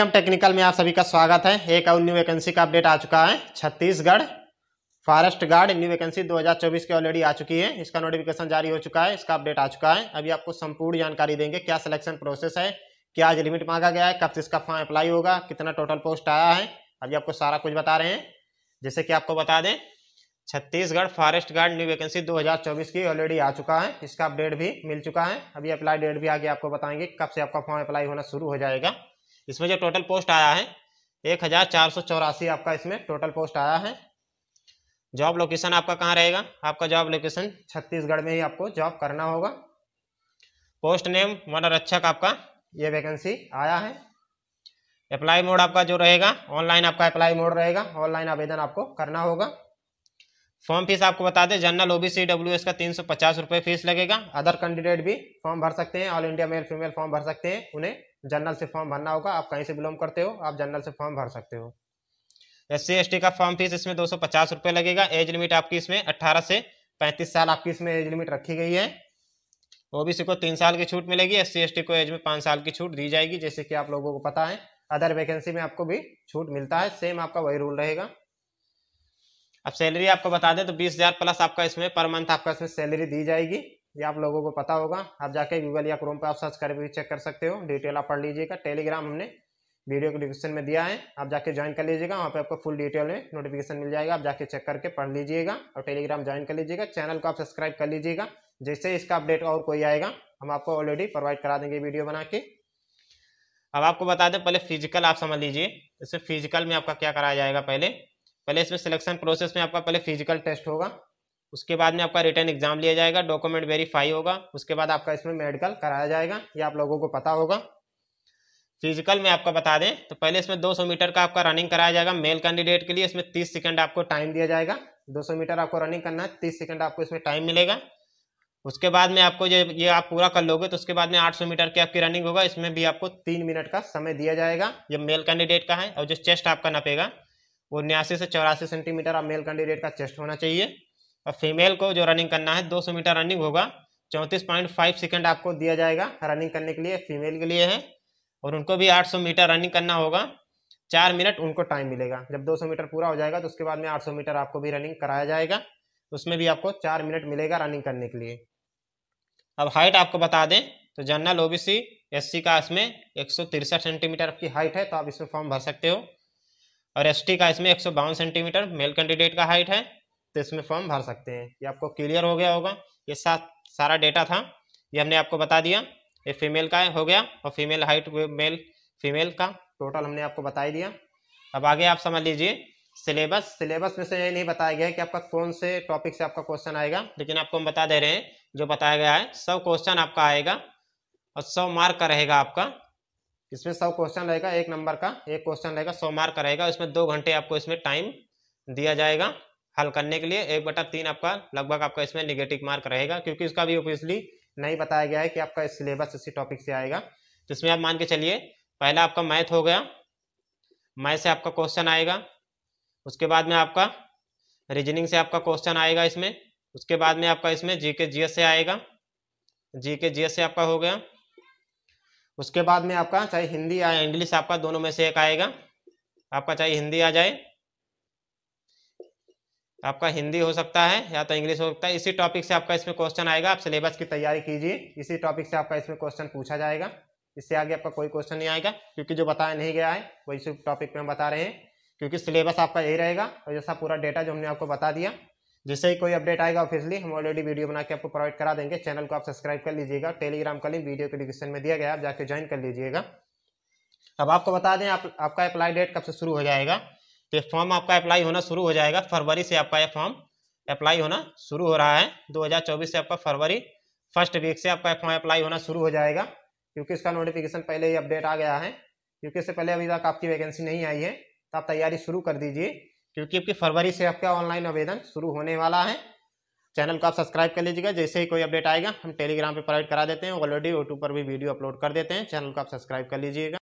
M technical में आप सभी का स्वागत है एक और न्यू वैकेंसी का अपडेट आ चुका है Chhattisgarh forest guard new vacancy 2024 की ऑलरेडी आ चुकी है इसका नोटिफिकेशन जारी हो चुका है इसका अपडेट आ चुका है अभी आपको संपूर्ण जानकारी देंगे क्या सिलेक्शन प्रोसेस है क्या आज लिमिट मांगा गया है कब से इसका फॉर्म अप्लाई होगा कितना टोटल पोस्ट आया है अभी आपको सारा कुछ बता रहे हैं जैसे कि आपको बता दें Chhattisgarh forest guard new vacancy 2024 की ऑलरेडी आ चुका है इसका अपडेट भी मिल चुका है अभी अप्लाई डेट भी आगे आपको बताएंगे कब से आपका फॉर्म अप्लाई होना शुरू हो जाएगा इसमें जो टोटल पोस्ट आया है एक हजार चार सौ चौरासी आपका इसमें टोटल पोस्ट आया है जॉब लोकेशन आपका कहाँ रहेगा आपका जॉब लोकेशन छत्तीसगढ़ में ही आपको जॉब करना होगा पोस्ट नेम मनर रक्षक आपका ये वैकेंसी आया है अप्लाई मोड आपका जो रहेगा ऑनलाइन आपका अप्लाई मोड रहेगा ऑनलाइन आवेदन आपको करना होगा फॉर्म फीस आपको बता दें जनरल ओबीसी डब्ल्यू एस का तीन सौ पचास रुपये फीस लगेगा अदर कैंडिडेट भी फॉर्म भर सकते हैं all India male female form भर सकते हैं उन्हें जनरल से फॉर्म भरना होगा आप कहीं से बिलोंग करते हो आप जनरल से फॉर्म भर सकते हो एस सी का फॉर्म फीस इसमें दो सौ लगेगा एज लिमिट आपकी इसमें अट्ठारह से पैंतीस साल आपकी इसमें एज लिमिट रखी गई है ओबीसी को तीन साल की छूट मिलेगी एस सी को एज में पाँच साल की छूट दी जाएगी जैसे कि आप लोगों को पता है अदर वैकेंसी में आपको भी छूट मिलता है सेम आपका वही रूल रहेगा अब सैलरी आपको बता दें तो बीस हज़ार प्लस आपका इसमें पर मंथ आपका इसमें सैलरी दी जाएगी ये आप लोगों को पता होगा आप जाके गूगल या क्रोम पर आप सर्च कर भी चेक कर सकते हो डिटेल आप पढ़ लीजिएगा टेलीग्राम हमने वीडियो के डिस्क्रिप्शन में दिया है आप जाके ज्वाइन कर लीजिएगा वहाँ पे आपको फुल डिटेल में नोटिफिकेशन मिल जाएगा आप जाके चेक करके पढ़ लीजिएगा और टेलीग्राम ज्वाइन कर लीजिएगा चैनल को आप सब्सक्राइब कर लीजिएगा जैसे इसका अपडेट और कोई आएगा हम आपको ऑलरेडी प्रोवाइड करा देंगे वीडियो बना के अब आपको बता दें पहले फिजिकल आप समझ लीजिए इसमें फिजिकल में आपका क्या कराया जाएगा पहले पहले इसमें सिलेक्शन प्रोसेस में आपका पहले फिजिकल टेस्ट होगा उसके बाद में आपका रिटर्न एग्जाम लिया जाएगा डॉक्यूमेंट वेरीफाई होगा उसके बाद आपका इसमें मेडिकल कराया जाएगा ये आप लोगों को पता होगा फिजिकल में आपका बता दें तो पहले इसमें 200 मीटर का आपका रनिंग कराया जाएगा मेल कैंडिडेट के लिए इसमें 30 सेकंड आपको टाइम दिया जाएगा 200 मीटर आपको रनिंग करना है 30 सेकंड आपको इसमें टाइम मिलेगा उसके बाद में आपको जब ये आप पूरा कर लोगे तो उसके बाद में 800 मीटर की आपकी रनिंग होगा इसमें भी आपको तीन मिनट का समय दिया जाएगा ये मेल कैंडिडेट का है और जो चेस्ट आपका नपेगा वो उन्यासी से चौरासी सेंटीमीटर आप मेल कैंडिडेट का चेस्ट होना चाहिए और फीमेल को जो रनिंग करना है 200 मीटर रनिंग होगा 34.5 सेकंड आपको दिया जाएगा रनिंग करने के लिए फीमेल के लिए है और उनको भी 800 मीटर रनिंग करना होगा चार मिनट उनको टाइम मिलेगा जब 200 मीटर पूरा हो जाएगा तो उसके बाद में 800 मीटर आपको भी रनिंग कराया जाएगा उसमें भी आपको चार मिनट मिलेगा रनिंग करने के लिए अब हाइट आपको बता दें तो general O B S C का इसमें एक सेंटीमीटर आपकी हाइट है तो आप इसमें फॉर्म भर सकते हो और टी का इसमें एक सेंटीमीटर मेल कैंडिडेट का हाइट है तो इसमें फॉर्म भर सकते हैं ये आपको क्लियर हो गया होगा ये साथ सारा डेटा था ये हमने आपको बता दिया ये फीमेल का हो गया और फीमेल हाइट मेल फीमेल का टोटल हमने आपको बता ही दिया अब आगे आप समझ लीजिए सिलेबस सिलेबस में से ये नहीं बताया गया है कि आपका कौन से टॉपिक से आपका क्वेश्चन आएगा लेकिन आपको हम बता दे रहे हैं जो बताया गया है सौ क्वेश्चन आपका आएगा और सौ मार्क का रहेगा आपका इसमें सौ क्वेश्चन रहेगा एक नंबर का एक क्वेश्चन रहेगा सौ मार्क का रहेगा इसमें दो घंटे आपको इसमें टाइम दिया जाएगा हल करने के लिए एक बटा तीन आपका लगभग आपका इसमें निगेटिव मार्क रहेगा क्योंकि उसका भी ओबियसली नहीं बताया गया है कि आपका सिलेबस इसी टॉपिक से आएगा तो इसमें आप मान के चलिए पहला आपका मैथ हो गया मैथ से आपका क्वेश्चन आएगा उसके बाद में आपका रीजनिंग से आपका क्वेश्चन आएगा इसमें उसके बाद में आपका इसमें जी के जी से आएगा जी के जी से आपका हो गया उसके बाद में आपका चाहे हिंदी या इंग्लिश आपका दोनों में से एक आएगा आपका चाहे हिंदी आ जाए आपका हिंदी हो सकता है या तो इंग्लिश हो सकता है इसी टॉपिक से आपका इसमें क्वेश्चन आएगा आप सिलेबस की तैयारी कीजिए इसी टॉपिक से आपका इसमें क्वेश्चन पूछा जाएगा इससे आगे आपका कोई क्वेश्चन नहीं आएगा क्योंकि जो बताया नहीं गया है वो इसी टॉपिक में हम बता रहे हैं क्योंकि सिलेबस आपका यही रहेगा और जैसा पूरा डेटा जो हमने आपको बता दिया जिससे ही कोई अपडेट आएगा ऑफिसली हम ऑलरेडी वीडियो बना के आपको प्रोवाइड करा देंगे चैनल को आप सब्सक्राइब कर लीजिएगा टेलीग्राम का लिंक वीडियो के डिस्क्रिप्शन में दिया गया आप जाके ज्वाइन कर लीजिएगा अब आपको बता दें आप, आपका अप्लाई डेट कब से शुरू हो जाएगा तो ये फॉर्म आपका अप्लाई होना शुरू हो जाएगा फरवरी से आपका ये फॉर्म अप्लाई होना शुरू हो रहा है 2024 से आपका फरवरी फर्स्ट वीक से आपका फॉर्म अप्लाई होना शुरू हो जाएगा क्योंकि इसका नोटिफिकेशन पहले ही अपडेट आ गया है क्योंकि इससे पहले अभी तक आपकी वैकेंसी नहीं आई है तो आप तैयारी शुरू कर दीजिए क्योंकि आपकी फरवरी से आपका ऑनलाइन आवेदन शुरू होने वाला है चैनल को आप सब्सक्राइब कर लीजिएगा जैसे ही कोई अपडेट आएगा हम टेलीग्राम पर प्रोवाइड करा देते हैं ऑलरेडी यूट्यूब पर भी वीडियो अपलोड कर देते हैं चैनल को आप सब्सक्राइब कर लीजिएगा